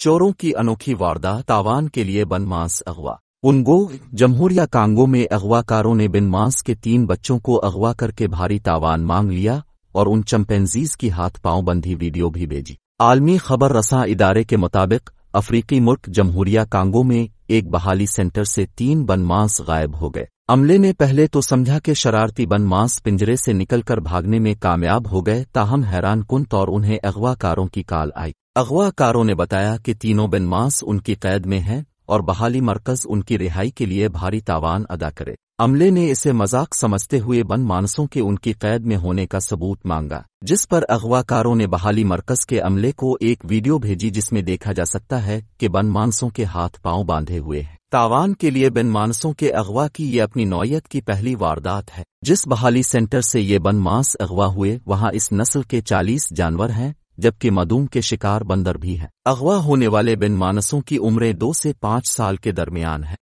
चोरों की अनोखी वारदा तावान के लिए बन मांस अगवा उनगो जमहूरिया कांगो में अगवाकारों ने बिन मांस के तीन बच्चों को अगवा करके भारी तावान मांग लिया और उन चम्पेन्जीज की हाथ पांव बंधी वीडियो भी भेजी आलमी खबर रसा इदारे के मुताबिक अफ्रीकी मुल्क जमहूरिया कांगो में एक बहाली सेंटर से तीन बनमास गायब हो गए अमले ने पहले तो समझा कि शरारती बनमास पिंजरे से निकलकर भागने में कामयाब हो गए ताहम हैरान कुन तौर उन्हें अगवाकारों की काल आई अगवा कारों ने बताया कि तीनों मास उनकी कैद में हैं और बहाली मरकज उनकी रिहाई के लिए भारी तावान अदा करे अमले ने इसे मजाक समझते हुए बन मानसों के उनकी कैद में होने का सबूत मांगा जिस पर अगवाकारों ने बहाली मरकज के अमले को एक वीडियो भेजी जिसमें देखा जा सकता है कि बन मानसों के हाथ पांव बांधे हुए हैं तावान के लिए बन मानसों के अगवा की ये अपनी नौयत की पहली वारदात है जिस बहाली सेंटर से ये बन मांस अगवा हुए वहाँ इस नस्ल के 40 जानवर हैं जबकि मदूम के शिकार बंदर भी हैं अगवा होने वाले बिन मानसों की उम्रें दो से पाँच साल के दरमियान है